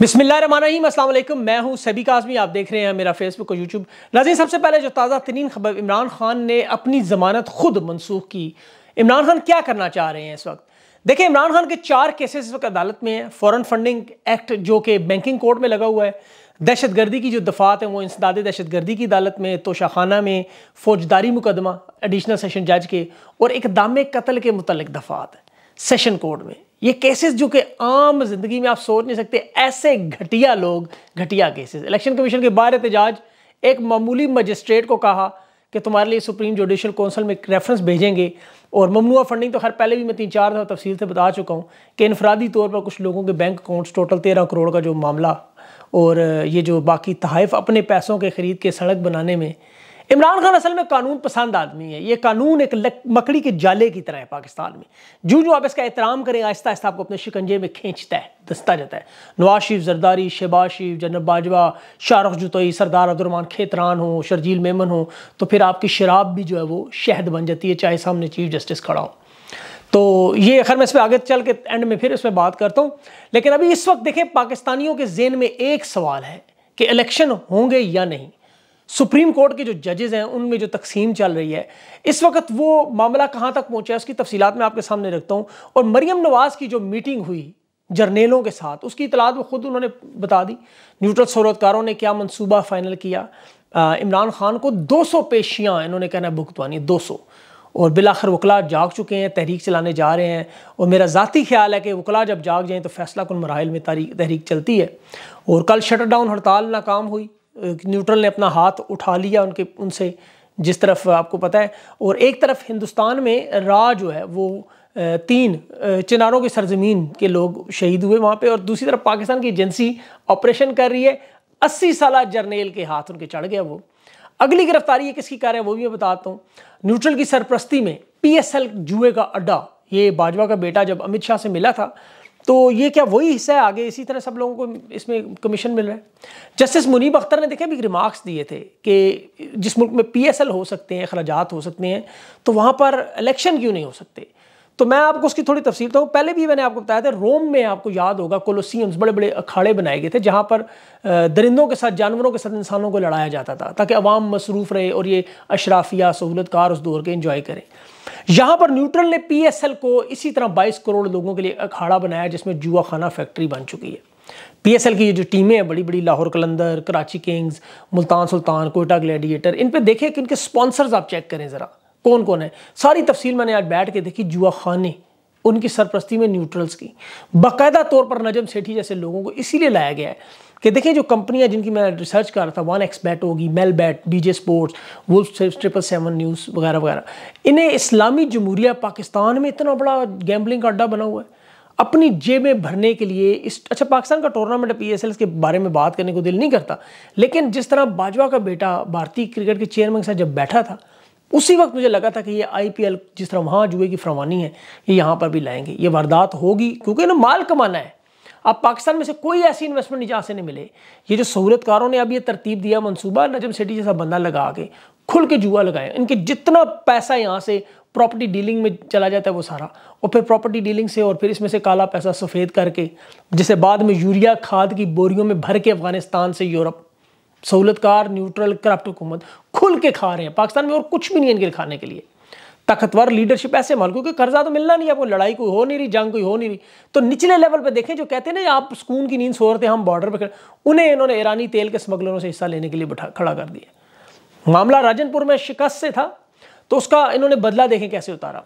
बिसमीम असल मैं हूँ सभी काजमी आप देख रहे हैं मेरा फेसबुक और यूट्यूब नाजी सबसे पहले जो ताज़ा तरीन खबर इमरान खान ने अपनी ज़मानत खुद मनसूख की इमरान खान क्या करना चाह रहे हैं इस वक्त देखिए इमरान खान के चार केसेस इस वक्त अदालत में हैं फॉरन फंडिंग एक्ट जो कि बैंकिंग कोर्ट में लगा हुआ है दहशत गर्दी की जो दफ़ात हैं वो इंसदाद दहशत गर्दी की अदालत में तोशाखाना में फौजदारी मुकदमा एडिशनल सेशन जज के और एक दाम कत्ल के मुतल दफ़ात सेशन कोर्ट में ये केसेस जो कि आम जिंदगी में आप सोच नहीं सकते ऐसे घटिया लोग घटिया केसेस इलेक्शन कमीशन के बाहर एहतजाज एक मामूली मजिस्ट्रेट को कहा कि तुम्हारे लिए सुप्रीम जुडिशल कौंसिल में एक रेफरेंस भेजेंगे और ममनुआ फंडिंग तो खैर पहले भी मैं तीन चार दफ़ा तफसील से बता चुका हूँ कि इनफरादी तौर पर कुछ लोगों के बैंक अकाउंट्स टोटल तेरह करोड़ का जो मामला और ये जो बाकी तहफ़ अपने पैसों के ख़रीद के सड़क बनाने में इमरान खान असल में कानून पसंद आदमी है ये कानून एक मकड़ी के जाले की तरह है पाकिस्तान में जो जो आप इसका एहतराम करें आहिस्ता आहिस्ता आपको अपने शिकंजे में खींचता है दस्ता जाता है नवाज शरीफ जरदारी शहबाज शरीफ जनरल बाजवा शाहरुख जुतोई सरदार अब्दुलरमान खेतरान हो शर्जील मेमन हो तो फिर आपकी शराब भी जो है वो शहद बन जाती है चाहे सामने चीफ जस्टिस खड़ा हो तो ये खैर मैं इस पर आगे चल के एंड में फिर इसमें बात करता हूँ लेकिन अभी इस वक्त देखें पाकिस्तानियों के जेन में एक सवाल है कि इलेक्शन होंगे या नहीं सुप्रीम कोर्ट के जो जजेज़ हैं उनमें जो तकसीम चल रही है इस वक्त वो मामला कहाँ तक पहुँचा है उसकी तफसीत मैं आपके सामने रखता हूँ और मरीम नवाज़ की जो मीटिंग हुई जर्नेलों के साथ उसकी इतलात वो खुद उन्होंने बता दी न्यूट्रल सहूलतकारों ने क्या मनसूबा फ़ाइनल किया इमरान खान को 200 पेशियाँ इन्होंने कहना है भुगतवानी दो सौ और बिलाखर वकला जाग चुके हैं तहरीक चलाने जा रहे हैं और मेरा ज़ाती ख्याल है कि वकला जब जाग जाएँ तो फैसला कुल मराहल में तहरीक चलती है और कल शटर डाउन हड़ताल नाकाम हुई न्यूट्रल ने अपना हाथ उठा लिया उनके उनसे जिस तरफ आपको पता है और एक तरफ हिंदुस्तान में रा जो है वो तीन चिनारों की सरजमीन के लोग शहीद हुए वहाँ पे और दूसरी तरफ पाकिस्तान की एजेंसी ऑपरेशन कर रही है अस्सी साल जर्नेल के हाथ उनके चढ़ गया वो अगली गिरफ्तारी ये किसकी कार्य है वो भी मैं बताता हूँ न्यूट्रल की सरप्रस्ती में पी जुए का अड्डा ये बाजवा का बेटा जब अमित शाह से मिला था तो ये क्या वही हिस्सा है आगे इसी तरह सब लोगों को इसमें कमीशन मिल रहा है जस्टिस मुनीब अख्तर ने देखे अभी रिमार्क्स दिए थे कि जिस मुल्क में पीएसएल हो सकते हैं अखराजात हो सकते हैं तो वहाँ पर इलेक्शन क्यों नहीं हो सकते तो मैं आपको उसकी थोड़ी तफसील बताऊँ पहले भी मैंने आपको बताया था रोम में आपको याद होगा कोलोसियम्स बड़े बड़े अखाड़े बनाए गए थे जहाँ पर दरिंदों के साथ जानवरों के साथ इंसानों को लड़ाया जाता था ताकि अवाम मसरूफ़ रहे और ये अशराफिया सहूलतकार उस दौर के इंजॉय करें यहां पर न्यूट्रल ने पीएसएल को इसी तरह 22 करोड़ लोगों के लिए अखाड़ा बनाया जिसमें जुआ खाना फैक्ट्री बन चुकी है पीएसएल की ये जो टीमें हैं बड़ी बड़ी लाहौर कलंदर कराची किंग्स मुल्तान सुल्तान कोयटा ग्लैडिएटर इन पर देखें कि इनके स्पॉन्सर्स आप चेक करें ज़रा कौन कौन है सारी तफसील मैंने आज बैठ के देखी जुआ खाने उनकी सरप्रस्ती में न्यूट्रल्स की बाकायदा तौर पर नजम सेठी जैसे लोगों को इसीलिए लाया गया है कि देखिए जो कंपनियां जिनकी मैं रिसर्च कर रहा था वन एक्स बैट होगी Melbet J sports Wolf triple seven news वगैरह वगैरह इन्हें इस्लामी जमहूरिया पाकिस्तान में इतना बड़ा गैम्बलिंग का अड्डा बना हुआ है अपनी जेबें भरने के लिए इस अच्छा पाकिस्तान का टूर्नामेंट पी एस के बारे में बात करने को दिल नहीं करता लेकिन जिस तरह बाजवा का बेटा भारतीय क्रिकेट के चेयरमैन के साथ जब बैठा था उसी वक्त मुझे लगा था कि ये आईपीएल जिस तरह वहाँ जुए की फरवानी है ये यहाँ पर भी लाएंगे ये वारदात होगी क्योंकि ना माल कमाना है अब पाकिस्तान में से कोई ऐसी इन्वेस्टमेंट नहीं जहाँ से नहीं मिले ये जो सहूलतकारों ने अब ये तरतीब दिया मनसूबा नजम सेठी जैसा बंदा लगा के खुल के जुआ लगाए इनके जितना पैसा यहाँ से प्रॉपर्टी डीलिंग में चला जाता है वो सारा और फिर प्रॉपर्टी डीलिंग से और फिर इसमें से काला पैसा सफ़ेद करके जिसे बाद में यूरिया खाद की बोरियों में भर के अफगानिस्तान से यूरोप सहूलतकार न्यूट्रल करप्ट हुकूमत खुल के खा रहे हैं पाकिस्तान में और कुछ भी नहीं है इनके खाने के लिए ताकतवर लीडरशिप ऐसे मान क्योंकि कर्जा तो मिलना नहीं है आपको लड़ाई कोई हो नहीं रही जंग कोई हो नहीं रही तो निचले लेवल पे देखें जो कहते हैं ना आप सुकून की नींद सो रहे थे हम बॉर्डर पर उन्हें इन्होंने ईरानी तेल के स्मगलरों से हिस्सा लेने के लिए बैठा खड़ा कर दिया मामला राजनपुर में शिकस्त से था तो उसका इन्होंने बदला देखें कैसे उतारा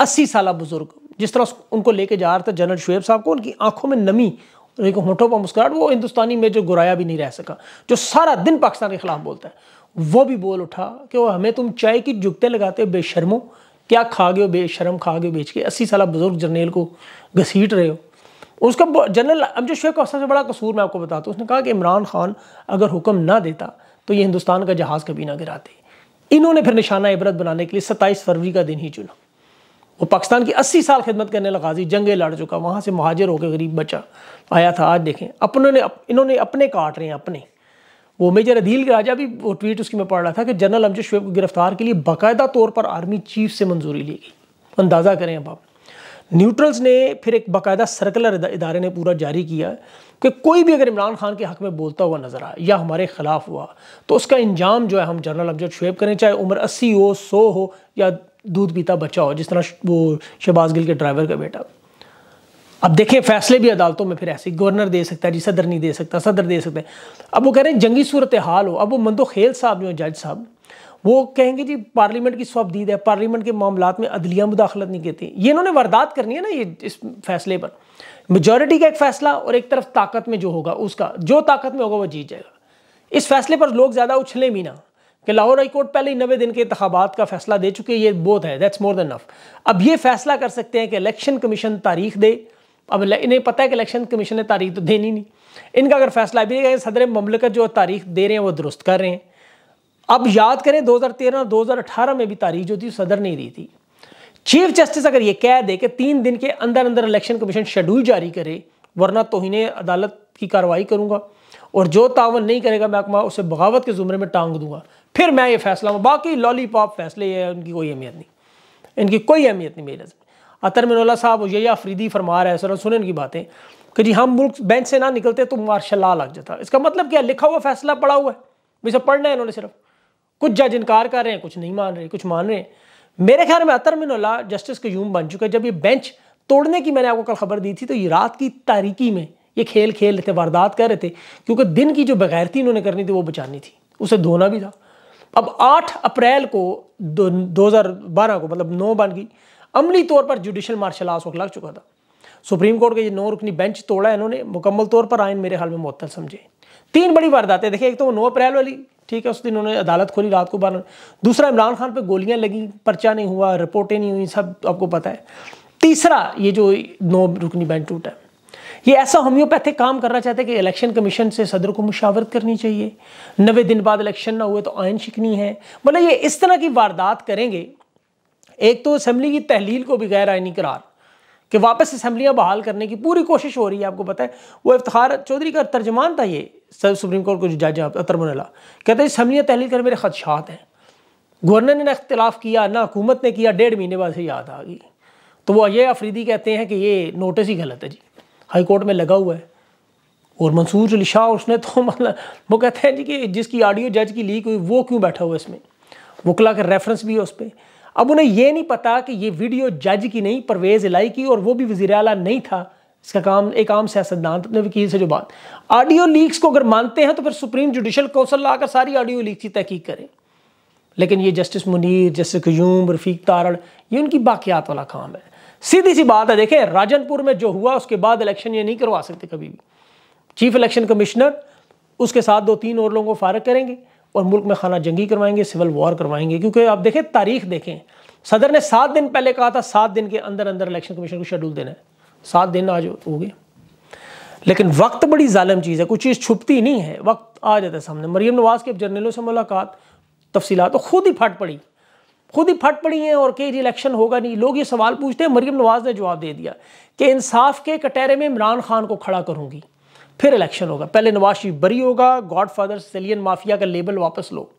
अस्सी साल बुजुर्ग जिस तरह उनको लेके जा रहा था जनरल शुएब साहब को उनकी आंखों में नमी उनके होठों पर मुस्कुराहट वो हिंदुस्तानी में जो गुराया भी नहीं रह सका जो सारा दिन पाकिस्तान के खिलाफ बोलता है वो भी बोल उठा कि वो हमें तुम चाय की जुगते लगाते हो बेशर्मो क्या खा गए हो बेशरम खा गए बेच के अस्सी साल बुजुर्ग जर्नेल को घसीट रहे हो उसका जनरल जो शेख का सबसे बड़ा कसूर मैं आपको बताता हूँ उसने कहा कि इमरान खान अगर हुक्म ना देता तो ये हिंदुस्तान का जहाज़ कभी ना गिराते इन्होंने फिर निशाना इबरत बनाने के लिए सत्ताईस फरवरी का दिन ही चुना वो पाकिस्तान की अस्सी साल खिदमत करने लगा गाजी जंगे लड़ चुका वहाँ से महाजिर होकर गरीब बच्चा आया था आज देखें अपनों ने इन्होंने अपने काट रहे हैं अपने वो मेजर अधील के राजा भी वो ट्वीट उसकी मैं पढ़ रहा था कि जनरल अमजद शुएब को गिरफ्तार के लिए बाकायदा तौर पर आर्मी चीफ से मंजूरी ली गई अंदाज़ा करें अब आप न्यूट्रल्स ने फिर एक बाकायदा सर्कुलर इदारे ने पूरा जारी किया कि कोई भी अगर इमरान खान के हक़ में बोलता हुआ नज़र आए या हमारे ख़िलाफ़ हुआ तो उसका इंजाम जो है हम जनरल अमजद शुएब करें चाहे उम्र अस्सी हो सौ हो या दूध पीता बच्चा हो जिस तरह वो शहबाज गिल के ड्राइवर का बेटा अब देखें फैसले भी अदालतों में फिर ऐसे गवर्नर दे सकता है जी सदर नहीं दे सकता सदर दे सकते अब वो कह रहे हैं जंगी सूरत हाल हो अब वो मंदो खेल साहब जो जज साहब वो कहेंगे जी पार्लियामेंट की स्वबदीद है पार्लियामेंट के मामला में अदलिया मुदाखलत नहीं कहती ये इन्होंने वारदात करनी है ना ये इस फैसले पर मेजोरिटी का एक फैसला और एक तरफ ताकत में जो होगा उसका जो ताकत में होगा वो जीत जाएगा इस फैसले पर लोग ज़्यादा उछले भी ना कि लाहौर हाईकोर्ट पहले ही नबे दिन के इंतबात का फैसला दे चुके ये बहुत है दैट्स मोर देन नफ अब ये फैसला कर सकते हैं कि इलेक्शन कमीशन तारीख दे अब इन्हें पता है कि इलेक्शन कमीशन ने तारीख तो देनी नहीं इनका अगर फैसला भी है सदर ममलिकत जो तारीख दे रहे हैं वो दुरुस्त कर रहे हैं अब याद करें 2013 और 2018 में भी तारीख जो थी सदर नहीं दी थी चीफ जस्टिस अगर ये कह दे कि तीन दिन के अंदर अंदर इलेक्शन कमीशन शेड्यूल जारी करे वरना तो इन्हें अदालत की कार्रवाई करूँगा और जो तावन नहीं करेगा महकमा उसे बगावत के जुमरे में टांग दूंगा फिर मैं ये फैसला हूँ बाकी लॉलीपॉप फैसले ये उनकी कोई अहमियत नहीं इनकी कोई अहमियत नहीं मेरी नज़र अतर मिनोला साहब यही आफरीदी फरमा रहे हैं सर सुन इनकी बातें कि जी हम मुल्क बेंच से ना निकलते तो मार्शल ला लग जाता इसका मतलब क्या लिखा हुआ फैसला पड़ा हुआ है वैसे पढ़ना है इन्होंने सिर्फ कुछ जज इनकार कर रहे हैं कुछ नहीं मान रहे कुछ मान रहे हैं मेरे ख्याल में अतर मिनोला जस्टिस क्यूम बन चुका है जब ये बेंच तोड़ने की मैंने आपको कल खबर दी थी तो ये रात की तारीकी में ये खेल खेल रहे थे वारदात कर रहे थे क्योंकि दिन की जो बगैरती इन्होंने करनी थी वो बचानी थी उसे धोना भी था अब 8 अप्रैल को दो हज़ार बारह को मतलब नौ बन गई अमली तौर पर जुडिशल मार्शल आर्ट्स वक्त लग चुका था सुप्रीम कोर्ट के ये नौ रुकनी बेंच तोड़ा इन्होंने मुकम्मल तौर पर आयन मेरे हाल में मुअत्तल समझे तीन बड़ी वारदातें देखिए एक तो वो नौ अप्रैल वाली ठीक है उस दिन उन्होंने अदालत खोली रात को बारह दूसरा इमरान खान पर गोलियां लगी पर्चा नहीं हुआ रिपोर्टें नहीं हुई सब आपको पता है तीसरा ये जो नौ रुकनी बेंच टूटा है ये ऐसा होम्योपैथिक काम करना चाहते हैं कि इलेक्शन कमीशन से सदर को मुशावरत करनी चाहिए नवे दिन बाद इलेक्शन ना हुए तो आयन शिकनी है मतलब ये इस तरह की वारदात करेंगे एक तो असम्बली की तहलील को भी गैर आइनी करार कि वापस असम्बलियाँ बहाल करने की पूरी कोशिश हो रही है आपको पता है वो इफ्तार चौधरी का तर्जमान था ये सुप्रीम कोर्ट को जज अतरमला कहते हैं असम्बलियाँ तहलील कर मेरे खदशात हैं गवर्नर ने ना इख्तलाफ किया ना हुकूमत ने किया डेढ़ महीने बाद से याद आ गई तो वो अजय अफरीदी कहते हैं कि ये नोटिस ही गलत है जी हाई कोर्ट में लगा हुआ है और मंसूर अली शाह उसने तो मतलब वो कहते हैं जी कि जिसकी ऑडियो जज की लीक हुई वो क्यों बैठा हुआ इसमें वकला के रेफरेंस भी है उस पर अब उन्हें यह नहीं पता कि ये वीडियो जज की नहीं परवेज इलाई की और वो भी वजीर अला नहीं था इसका काम एक आम सियासतदान अपने वकील से जो बात ऑडियो लीक्स को अगर मानते हैं तो फिर सुप्रीम जुडिशल कौंसल लाकर सारी ऑडियो लीक की तहकीक करें लेकिन ये जस्टिस मुनीर जस्टिस कयूम रफीक तारड़ ये उनकी बाकियात वाला काम है सीधी सी बात है देखें राजनपुर में जो हुआ उसके बाद इलेक्शन ये नहीं करवा सकते कभी भी चीफ इलेक्शन कमिश्नर उसके साथ दो तीन और लोगों को फारग करेंगे और मुल्क में खाना जंगी करवाएंगे सिविल वॉर करवाएंगे क्योंकि आप देखें तारीख देखें सदर ने सात दिन पहले कहा था सात दिन के अंदर अंदर इलेक्शन कमीशन को शेड्यूल देना है सात दिन आज हो गए लेकिन वक्त बड़ी ालम चीज़ है कुछ चीज़ छुपती नहीं है वक्त आ जाता है सामने मरीम नवाज़ के जर्नलों से मुलाकात तफसीला तो खुद ही फट पड़ी खुद ही फट पड़ी हैं और कि इलेक्शन होगा नहीं लोग ये सवाल पूछते हैं मरीम नवाज़ ने जवाब दे दिया कि इंसाफ के कटहरे में इमरान खान को खड़ा करूँगी फिर इलेक्शन होगा पहले नवाज शरीफ बरी होगा गॉडफादर सिलियन माफिया का लेबल वापस लो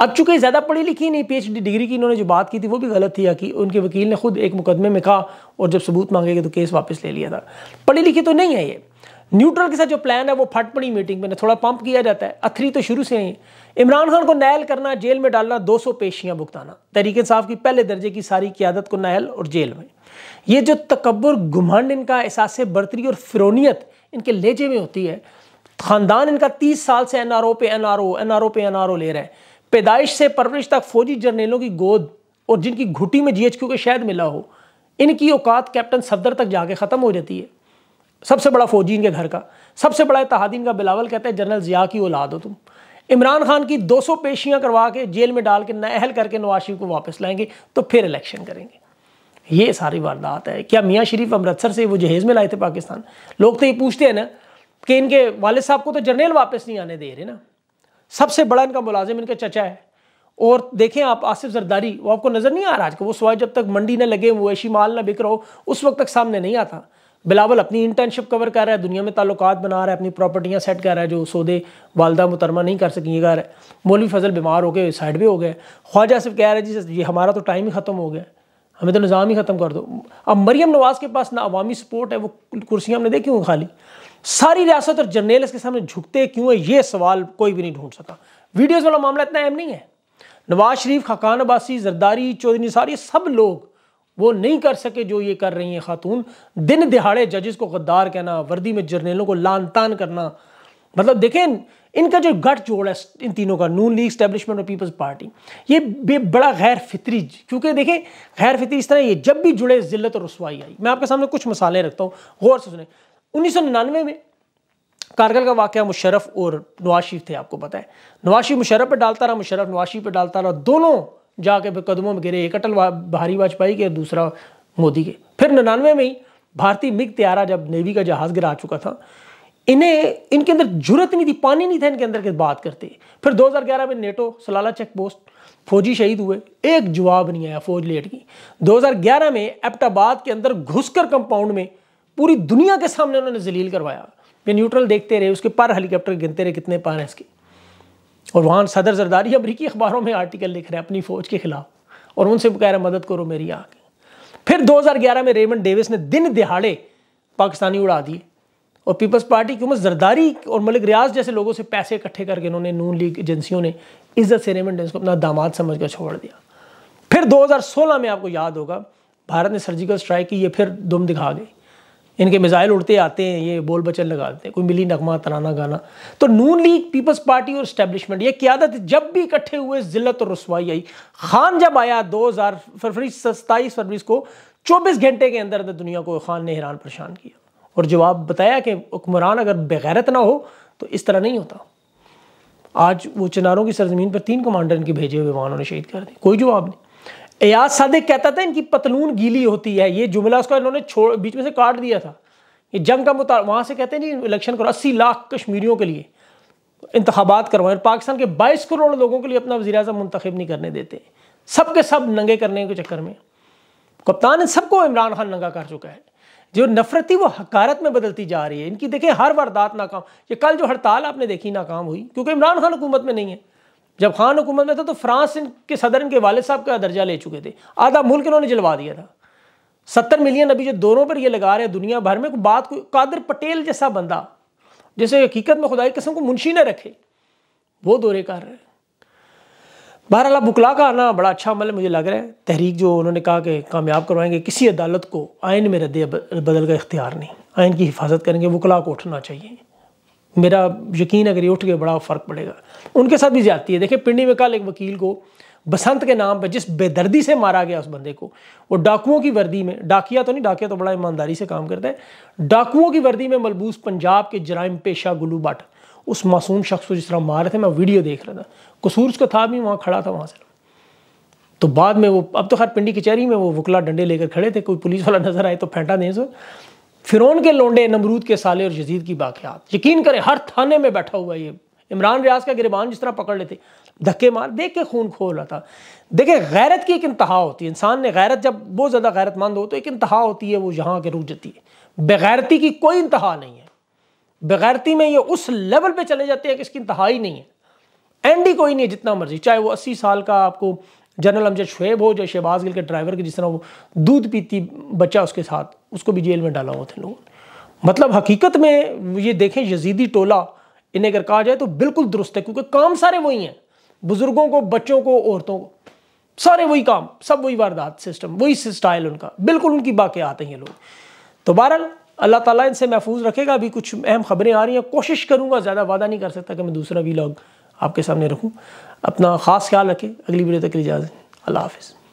अब चूंकि ज़्यादा पढ़ी लिखी नहीं पीएचडी डिग्री की इन्होंने जो बात की थी वो भी गलत थी कि उनके वकील ने खुद एक मुकदमे में कहा और जब सबूत मांगे गए तो केस वापस ले लिया था पढ़ी लिखी तो नहीं है ये न्यूट्रल के साथ जो प्लान है वो फट पड़ी मीटिंग में थोड़ा पंप किया जाता है अथरी तो शुरू से ही इमरान खान को नायल करना जेल में डालना सौ पेशियां भुगताना तहरीक साहब की पहले दर्जे की सारी क्यादत को नायल और जेल में ये जो तकबर घुमंड इनका एहसास बरतरी और फिरोनीत इनके लेजे में होती है ख़ानदान इनका तीस साल से एन आर ओ पे N R O N R O पे एन आर ओ ले रहे हैं पैदाइश से परवरिश तक फौजी जर्नेलों की गोद और जिनकी घुटी में जी एच क्यू के शायद मिला हो इनकी औकात कैप्टन सफदर तक जाके ख़त्म हो जाती है सबसे बड़ा फौजी इनके घर का सबसे बड़ा इतहादीन का बिलावल कहते हैं जनरल ज़िया की औलाद हो तुम इमरान खान की 200 पेशियां करवा के जेल में डाल के नहल करके नवाज शरीफ को वापस लाएंगे तो फिर इलेक्शन करेंगे ये सारी वारदात है क्या मियाँ शरीफ अमृतसर से वो जहेज़ में लाए थे पाकिस्तान लोग तो ये पूछते हैं ना कि इनके वालद साहब को तो जर्नेल वापस नहीं आने दे रहे ना सबसे बड़ा इनका मुलाजिम इनका चचा है और देखें आप आसिफ जरदारी वो आपको नज़र नहीं आ रहा आज का वो सवाए जब तक मंडी ना लगे वो ऐशी माल ना बिक रहा हो उस वक्त तक सामने नहीं आता बिलावल अपनी इंटर्नशिप कवर कर रहा है दुनिया में ताल्लुक बना रहा है अपनी प्रॉपर्टियाँ सेट कर रहा है जो सौदे वालदा मुतरमा नहीं कर सकेंगे कह रहा है मौलवी फजल बीमार हो गए साइड भी हो गए ख्वाजा आसिफ कह रहा है जी ये हमारा तो टाइम ही ख़त्म हो गया हमें तो निज़ाम ही ख़त्म कर दो अब मरीम नवाज़ के पास ना अवामी सपोर्ट है वो कुर्सियाँ हमने देखी हूँ खाली सारी रियासत और जर्नेल इसके सामने झुकते क्यों है ये सवाल कोई भी नहीं ढूंढ सका वीडियोज़ वाला मामला इतना अहम नहीं है नवाज शरीफ खाकान अब्बासी जरदारी चौधरी सारी सब लोग वो नहीं कर सके जो ये कर रही हैं खातून दिन दिहाड़े जजेस को गद्दार कहना वर्दी में जर्नेलों को लान तान करना मतलब देखें इनका जो गठजोड़ है इन तीनों का नून लीग स्टैब्लिशमेंट और पीपल्स पार्टी ये भी बड़ा गैर फितरी क्योंकि देखें गैर फितरी इस तरह ये जब भी जुड़े जिल्लत और रसवाई आई मैं आपके सामने कुछ मसाले रखता हूँ गौर से सुने उन्नीस में कारगिल का वाक़ मुशरफ और नवाज शरीफ थे आपको पता है नवाज शरीफ मुशरफ पर डालता रहा मुशरफ नवाज शरीफ पर डालता रहा दोनों जाके कदमों में गिरे एक अटल भारी वाजपेयी के दूसरा मोदी के फिर निन्यानवे में ही भारतीय मिग त्यारा जब नेवी का जहाज़ गिरा चुका था इन्हें इनके अंदर जरूरत नहीं थी पानी नहीं था इनके अंदर के बात करते फिर 2011 में नेटो सलाला चेक पोस्ट फौजी शहीद हुए एक जवाब नहीं आया फौज लेट की 2011 में एबटाबाद के अंदर घुसकर कंपाउंड में पूरी दुनिया के सामने उन्होंने जलील करवाया वे न्यूट्रल देखते रहे उसके पर हेलीकॉप्टर गिनते रहे कितने पार हैं इसके और वहाँ सदर जरदारी अमरीकी अखबारों में आर्टिकल लिख रहे हैं अपनी फ़ौज के खिलाफ और उनसे कह रहे मदद करो मेरी आँख फिर दो में रेमन डेविस ने दिन दिहाड़े पाकिस्तानी उड़ा दिए और पीपल्स पार्टी की उम्र जरदारी और मलिक रियाज जैसे लोगों से पैसे इकट्ठे करके इन्होंने नून लीग एजेंसियों ने इज्जत से रेमन डेंस को अपना दामाद समझ कर छोड़ दिया फिर 2016 में आपको याद होगा भारत ने सर्जिकल स्ट्राइक की ये फिर दुम दिखा गई इनके मिज़ाइल उड़ते आते हैं ये बोल बचन लगा देते हैं कोई मिली नगमा तराना गाना तो नून लीग पीपल्स पार्टी और इस्टेब्लिशमेंट ये क्यादत जब भी इकट्ठे हुए जिल्लत और रसवाई आई खान जब आया 2000 फरवरी सत्ताईस फरवरी को 24 घंटे के अंदर अंदर दुनिया को खान ने हैरान परेशान किया और जवाब बताया कि हुक्मरान अगर बेगैरत ना हो तो इस तरह नहीं होता आज वो चिनारों की सरजमीन पर तीन कमांडर इनके भेजे हुए वहाँ उन्होंने शहीद कर दिए कोई जवाब नहीं एयाज सादिक कहता था इनकी पतलून गीली होती है ये जुमला उसका इन्होंने छोड़ बीच में से काट दिया था ये जंग का मुता वहाँ से कहते नहीं इलेक्शन करो अस्सी लाख कश्मीरियों के लिए इंतबात करवाएं और पाकिस्तान के बाईस करोड़ लोगों के लिए अपना वजी अजम मुंतखब नहीं करने देते सब के सब नंगे करने के चक्कर में कप्तान इन सबको इमरान खान नंगा कर चुका है जो नफरत थी वो हकारत में बदलती जा रही है इनकी देखिए हर वारदात नाकाम ये कल जो हड़ताल आपने देखी नाकाम हुई क्योंकि इमरान खान हुकूमत में नहीं है जब खान हुकूमत में था तो फ्रांस इनके सदर इनके वाले साहब का दर्जा ले चुके थे आधा मुल्क इन्होंने जलवा दिया था सत्तर मिलियन अभी जो दोनों पर ये लगा रहे हैं दुनिया भर में बात को कादर पटेल जैसा बंदा जैसे हकीकत में खुदाई कस्म को मुंशी न रखे वो दौरे कर रहे हैं बहरहाल बुकला का आना बड़ा अच्छा अमल मुझे लग रहा है तहरीक जो उन्होंने कहा कि कामयाब करवाएंगे किसी अदालत को आयन में रद्द बदल का इख्तियार नहीं आयन की हिफाजत करेंगे वकला को उठना चाहिए मेरा यकीन अगर ये उठ गए बड़ा फ़र्क पड़ेगा उनके साथ भी जाती है देखिए पिंडी में कल एक वकील को बसंत के नाम पर जिस बेदर्दी से मारा गया उस बंदे को वो डाकुओं की वर्दी में डाकिया तो नहीं डाकिया तो बड़ा ईमानदारी से काम करता है डाकुओं की वर्दी में मलबूस पंजाब के जराइम पेशा गुलू भट्ट उस मासूम शख्स को जिस तरह मारे थे मैं वीडियो देख रहा था कसूर उसका था भी वहाँ खड़ा था वहाँ से तो बाद में वो अब तो खैर पिंडी कचहरी में वो वकला डंडे लेकर खड़े थे कोई पुलिस वाला नजर आए तो फेंटा दें सर फिरौन के लोंडे नमरूद के साले और जजीद की बाकियात यकीन करें हर थाने में बैठा हुआ ये इमरान रियाज का गिरबान जिस तरह पकड़ लेते धक्के मार देख के खून खोल रहा था देखे गैरत की एक इंतहा होती है इंसान ने गैरत जब बहुत ज़्यादा गैरतमंद हो तो एक इंतहा होती है वो यहाँ के रुक जाती है बेगैरती की कोई इंतहा नहीं है बगैरती में ये उस लेवल पे चले जाते हैं कि इसकी इंतहा ही नहीं है एंड ही कोई नहीं है जितना मर्जी चाहे वो अस्सी साल का आपको जनरल अमजद शुएब हो जो शहबाज गिल के ड्राइवर के जिस तरह वो दूध पीती बच्चा उसके साथ उसको भी जेल में डाला हुआ था लोगों ने मतलब हकीकत में ये देखें यजीदी टोला इन्हें अगर कहा जाए तो बिल्कुल दुरुस्त है क्योंकि काम सारे वही हैं बुज़ुर्गों को बच्चों को औरतों को सारे वही काम सब वही वारदात सिस्टम वही स्टाइल उनका बिल्कुल उनकी बाक़ी आते हैं लोग तो बहरहाल अल्लाह ताला इनसे महफूज रखेगा अभी कुछ अहम खबरें आ रही हैं कोशिश करूँगा ज़्यादा वादा नहीं कर सकता कि मैं दूसरा वीलॉग आपके सामने रखूँ अपना ख़ास ख्याल रखें अगली वीडियो तक इजाज़त अल्लाह हाफिज़